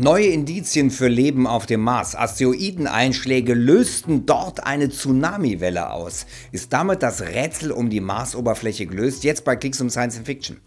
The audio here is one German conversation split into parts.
Neue Indizien für Leben auf dem Mars. Asteroideneinschläge lösten dort eine Tsunamiwelle aus. Ist damit das Rätsel um die Marsoberfläche gelöst? Jetzt bei Klicks um Science Fiction.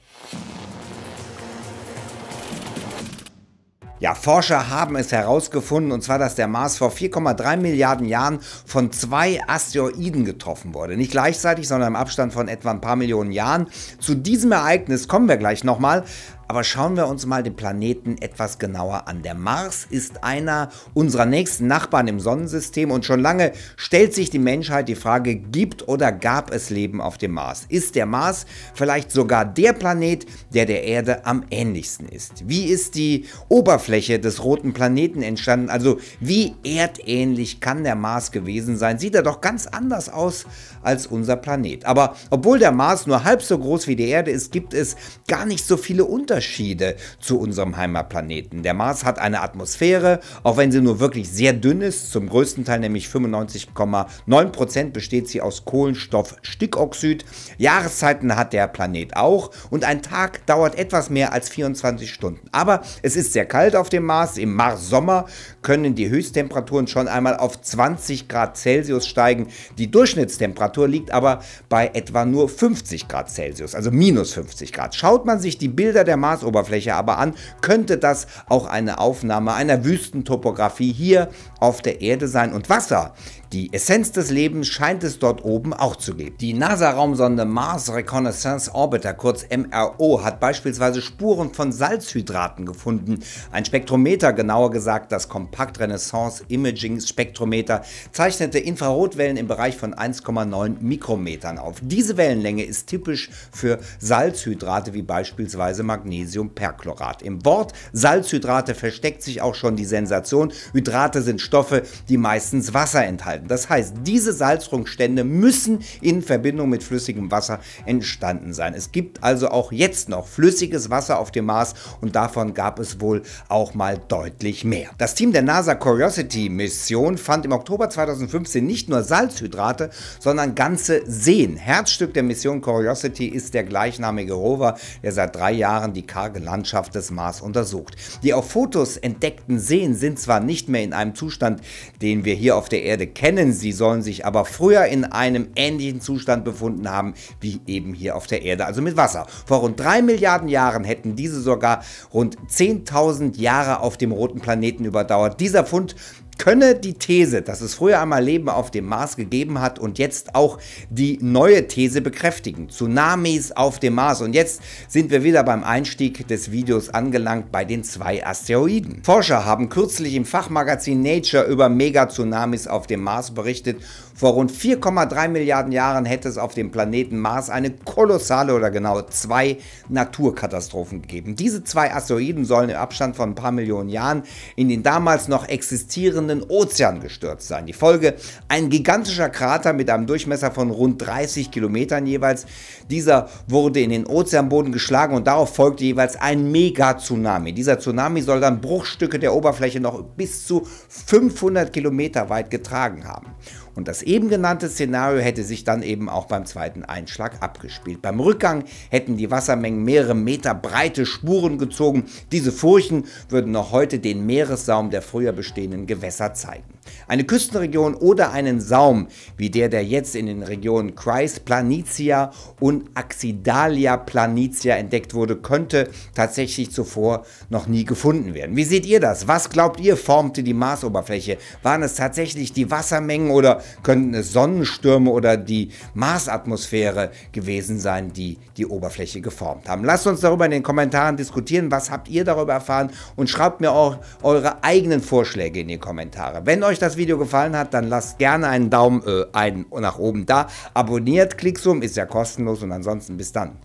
Ja, Forscher haben es herausgefunden, und zwar, dass der Mars vor 4,3 Milliarden Jahren von zwei Asteroiden getroffen wurde. Nicht gleichzeitig, sondern im Abstand von etwa ein paar Millionen Jahren. Zu diesem Ereignis kommen wir gleich nochmal. Aber schauen wir uns mal den Planeten etwas genauer an. Der Mars ist einer unserer nächsten Nachbarn im Sonnensystem und schon lange stellt sich die Menschheit die Frage, gibt oder gab es Leben auf dem Mars? Ist der Mars vielleicht sogar der Planet, der der Erde am ähnlichsten ist? Wie ist die Oberfläche des roten Planeten entstanden? Also wie erdähnlich kann der Mars gewesen sein? Sieht er doch ganz anders aus als unser Planet. Aber obwohl der Mars nur halb so groß wie die Erde ist, gibt es gar nicht so viele Unterschiede Unterschiede zu unserem Heimatplaneten. Der Mars hat eine Atmosphäre, auch wenn sie nur wirklich sehr dünn ist, zum größten Teil nämlich 95,9 Prozent besteht sie aus Kohlenstoffstickoxid. Jahreszeiten hat der Planet auch und ein Tag dauert etwas mehr als 24 Stunden. Aber es ist sehr kalt auf dem Mars. Im Mars-Sommer können die Höchsttemperaturen schon einmal auf 20 Grad Celsius steigen. Die Durchschnittstemperatur liegt aber bei etwa nur 50 Grad Celsius, also minus 50 Grad. Schaut man sich die Bilder der Mars Marsoberfläche aber an, könnte das auch eine Aufnahme einer Wüstentopographie hier auf der Erde sein. Und Wasser, die Essenz des Lebens, scheint es dort oben auch zu geben. Die NASA-Raumsonde Mars Reconnaissance Orbiter, kurz MRO, hat beispielsweise Spuren von Salzhydraten gefunden. Ein Spektrometer, genauer gesagt das Kompakt Renaissance Imaging Spektrometer, zeichnete Infrarotwellen im Bereich von 1,9 Mikrometern auf. Diese Wellenlänge ist typisch für Salzhydrate wie beispielsweise Magnesium. Magnesiumperchlorat. Im Wort Salzhydrate versteckt sich auch schon die Sensation. Hydrate sind Stoffe, die meistens Wasser enthalten. Das heißt, diese Salzrückstände müssen in Verbindung mit flüssigem Wasser entstanden sein. Es gibt also auch jetzt noch flüssiges Wasser auf dem Mars und davon gab es wohl auch mal deutlich mehr. Das Team der NASA Curiosity Mission fand im Oktober 2015 nicht nur Salzhydrate, sondern ganze Seen. Herzstück der Mission Curiosity ist der gleichnamige Rover, der seit drei Jahren die die karge Landschaft des Mars untersucht. Die auf Fotos entdeckten Seen sind zwar nicht mehr in einem Zustand, den wir hier auf der Erde kennen, sie sollen sich aber früher in einem ähnlichen Zustand befunden haben wie eben hier auf der Erde, also mit Wasser. Vor rund 3 Milliarden Jahren hätten diese sogar rund 10.000 Jahre auf dem roten Planeten überdauert. Dieser Fund könne die These, dass es früher einmal Leben auf dem Mars gegeben hat und jetzt auch die neue These bekräftigen. Tsunamis auf dem Mars. Und jetzt sind wir wieder beim Einstieg des Videos angelangt bei den zwei Asteroiden. Forscher haben kürzlich im Fachmagazin Nature über Megatsunamis auf dem Mars berichtet. Vor rund 4,3 Milliarden Jahren hätte es auf dem Planeten Mars eine kolossale oder genau zwei Naturkatastrophen gegeben. Diese zwei Asteroiden sollen im Abstand von ein paar Millionen Jahren in den damals noch existierenden offenen Ozean gestürzt sein. Die Folge ein gigantischer Krater mit einem Durchmesser von rund 30 Kilometern jeweils. Dieser wurde in den Ozeanboden geschlagen und darauf folgte jeweils ein Megatsunami. Dieser Tsunami soll dann Bruchstücke der Oberfläche noch bis zu 500 Kilometer weit getragen haben. Und das eben genannte Szenario hätte sich dann eben auch beim zweiten Einschlag abgespielt. Beim Rückgang hätten die Wassermengen mehrere Meter breite Spuren gezogen. Diese Furchen würden noch heute den Meeressaum der früher bestehenden Gewässer zeigen. Eine Küstenregion oder einen Saum, wie der, der jetzt in den Regionen Kreis Planitia und Axidalia Planitia entdeckt wurde, könnte tatsächlich zuvor noch nie gefunden werden. Wie seht ihr das? Was glaubt ihr, formte die Marsoberfläche? Waren es tatsächlich die Wassermengen oder könnten es Sonnenstürme oder die Marsatmosphäre gewesen sein, die die Oberfläche geformt haben? Lasst uns darüber in den Kommentaren diskutieren. Was habt ihr darüber erfahren? Und schreibt mir auch eure eigenen Vorschläge in die Kommentare. Wenn euch das Video gefallen hat, dann lasst gerne einen Daumen äh, einen nach oben da. Abonniert Klicksum, ist ja kostenlos und ansonsten bis dann.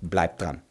Bleibt dran.